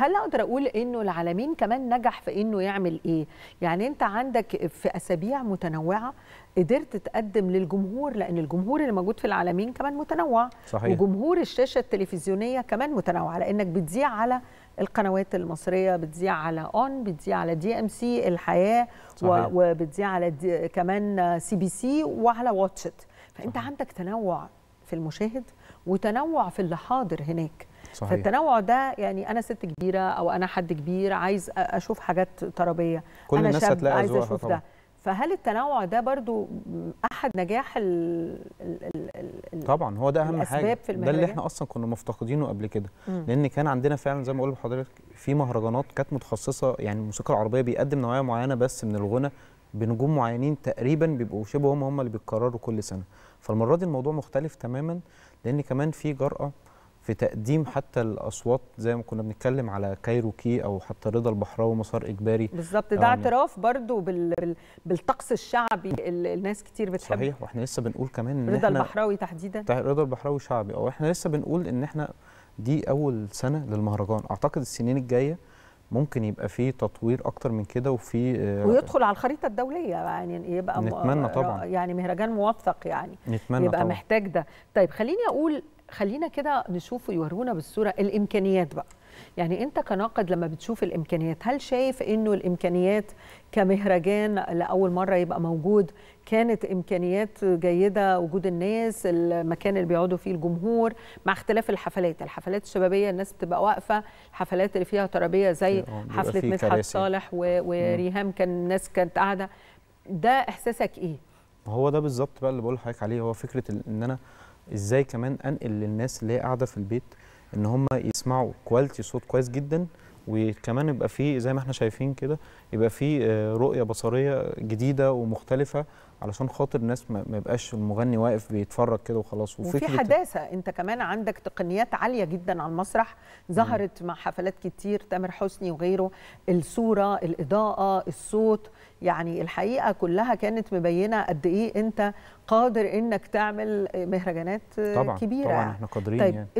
هل اقدر اقول انه العالمين كمان نجح في انه يعمل ايه يعني انت عندك في اسابيع متنوعه قدرت تقدم للجمهور لان الجمهور اللي موجود في العالمين كمان متنوع صحيح. وجمهور الشاشه التلفزيونيه كمان متنوع لانك بتذيع على القنوات المصريه بتذيع على اون بتذيع على دي ام سي الحياه وبتذيع على دي كمان سي بي سي وعلى واتشت فانت صحيح. عندك تنوع في المشاهد وتنوع في اللي حاضر هناك صحيح. فالتنوع ده يعني انا ست كبيره او انا حد كبير عايز اشوف حاجات طربيه كل انا الناس شاب عايز اشوف ده فهل التنوع ده برضو احد نجاح ال ال ال طبعا هو ده اهم حاجه في ده اللي احنا اصلا كنا مفتقدينه قبل كده مم. لان كان عندنا فعلا زي ما بقول لحضرتك في مهرجانات كانت متخصصه يعني الموسيقى العربيه بيقدم نوعيه معينه بس من الغنى بنجوم معينين تقريبا بيبقوا شبه هم هم اللي بيتكرروا كل سنه فالمره دي الموضوع مختلف تماما لان كمان في جرأه في تقديم حتى الاصوات زي ما كنا بنتكلم على كايروكي او حتى رضا البحراوي مسار اجباري بالظبط ده آه، اعتراف برضو بال... بال... بالطقس الشعبي اللي الناس كتير بتحبه صحيح واحنا لسه بنقول كمان ان رضا البحراوي تحديدا رضا البحراوي شعبي او احنا لسه بنقول ان احنا دي اول سنه للمهرجان اعتقد السنين الجايه ممكن يبقى في تطوير اكتر من كده وفي آه، ويدخل على الخريطه الدوليه يعني يبقى نتمنى طبعا يعني مهرجان موثق يعني نتمنى يبقى طبعا. محتاج ده طيب خليني اقول خلينا كده نشوف ويورونا بالصوره الامكانيات بقى يعني انت كناقد لما بتشوف الامكانيات هل شايف انه الامكانيات كمهرجان لاول مره يبقى موجود كانت امكانيات جيده وجود الناس المكان اللي بيقعدوا فيه الجمهور مع اختلاف الحفلات الحفلات الشبابيه الناس بتبقى واقفه الحفلات اللي فيها ترابيه زي اه، حفله مدحت صالح وريهام كان الناس كانت قاعده ده احساسك ايه هو ده بالظبط بقى اللي بقول لحضرتك عليه هو فكره ان انا ازاي كمان انقل للناس اللي هي قاعده في البيت ان هم يسمعوا كواليتي صوت كويس جدا وكمان يبقى فيه زي ما احنا شايفين كده يبقى فيه آه، رؤيه بصريه جديده ومختلفه علشان خاطر الناس ما يبقاش المغني واقف بيتفرج كده وخلاص وفي حداثه انت كمان عندك تقنيات عاليه جدا على المسرح ظهرت مع حفلات كتير تامر حسني وغيره الصوره الاضاءه الصوت يعني الحقيقه كلها كانت مبينه قد ايه انت قادر انك تعمل مهرجانات طبعا كبيره طبعا احنا قادرين طيب يعني.